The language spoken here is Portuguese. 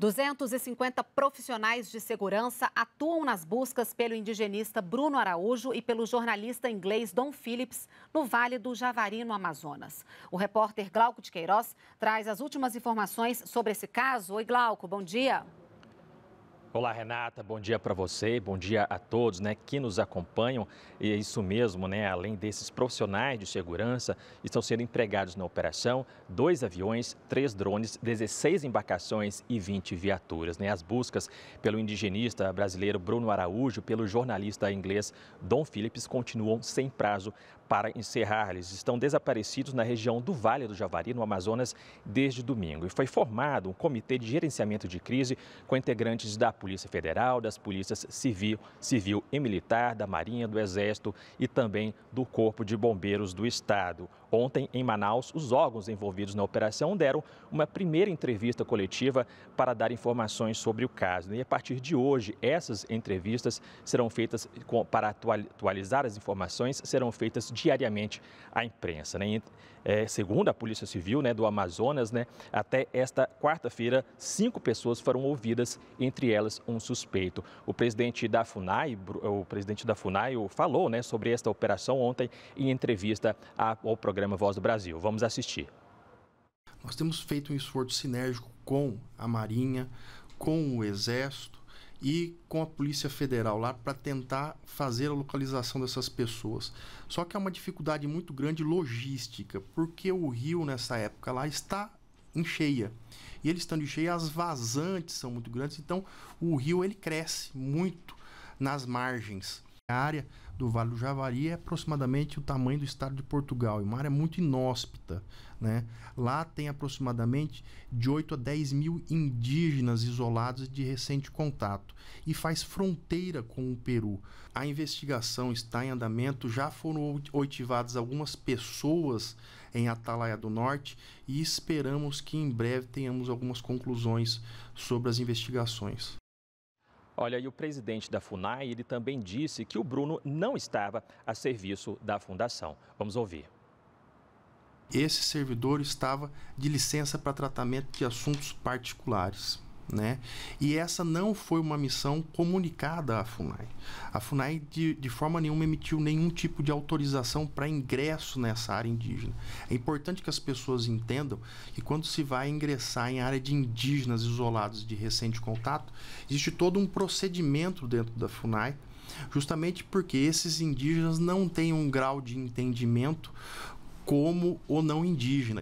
250 profissionais de segurança atuam nas buscas pelo indigenista Bruno Araújo e pelo jornalista inglês Don Phillips no Vale do Javari, no Amazonas. O repórter Glauco de Queiroz traz as últimas informações sobre esse caso. Oi, Glauco, bom dia. Olá, Renata. Bom dia para você, bom dia a todos né, que nos acompanham. E é isso mesmo, né? Além desses profissionais de segurança, estão sendo empregados na operação dois aviões, três drones, 16 embarcações e 20 viaturas. Né? As buscas pelo indigenista brasileiro Bruno Araújo, pelo jornalista inglês Don Phillips, continuam sem prazo para encerrar, eles estão desaparecidos na região do Vale do Javari, no Amazonas, desde domingo. E foi formado um comitê de gerenciamento de crise com integrantes da Polícia Federal, das polícias civil, civil e militar, da Marinha, do Exército e também do Corpo de Bombeiros do Estado. Ontem, em Manaus, os órgãos envolvidos na operação deram uma primeira entrevista coletiva para dar informações sobre o caso. E a partir de hoje, essas entrevistas serão feitas com, para atualizar as informações, serão feitas de diariamente à imprensa. Né? É, segundo a Polícia Civil né, do Amazonas, né, até esta quarta-feira, cinco pessoas foram ouvidas, entre elas um suspeito. O presidente da FUNAI, o presidente da FUNAI, falou né, sobre esta operação ontem em entrevista ao programa Voz do Brasil. Vamos assistir. Nós temos feito um esforço sinérgico com a Marinha, com o Exército e com a Polícia Federal lá para tentar fazer a localização dessas pessoas. Só que é uma dificuldade muito grande logística, porque o rio nessa época lá está em cheia. E ele estando de cheia, as vazantes são muito grandes, então o rio ele cresce muito nas margens. A área do Vale do Javari é aproximadamente o tamanho do estado de Portugal, é uma área muito inóspita. Né? Lá tem aproximadamente de 8 a 10 mil indígenas isolados de recente contato e faz fronteira com o Peru. A investigação está em andamento, já foram oitivadas algumas pessoas em Atalaia do Norte e esperamos que em breve tenhamos algumas conclusões sobre as investigações. Olha, e o presidente da FUNAI, ele também disse que o Bruno não estava a serviço da fundação. Vamos ouvir. Esse servidor estava de licença para tratamento de assuntos particulares né? E essa não foi uma missão comunicada à FUNAI. A FUNAI de, de forma nenhuma emitiu nenhum tipo de autorização para ingresso nessa área indígena. É importante que as pessoas entendam que quando se vai ingressar em área de indígenas isolados de recente contato, existe todo um procedimento dentro da FUNAI justamente porque esses indígenas não têm um grau de entendimento como o não indígena.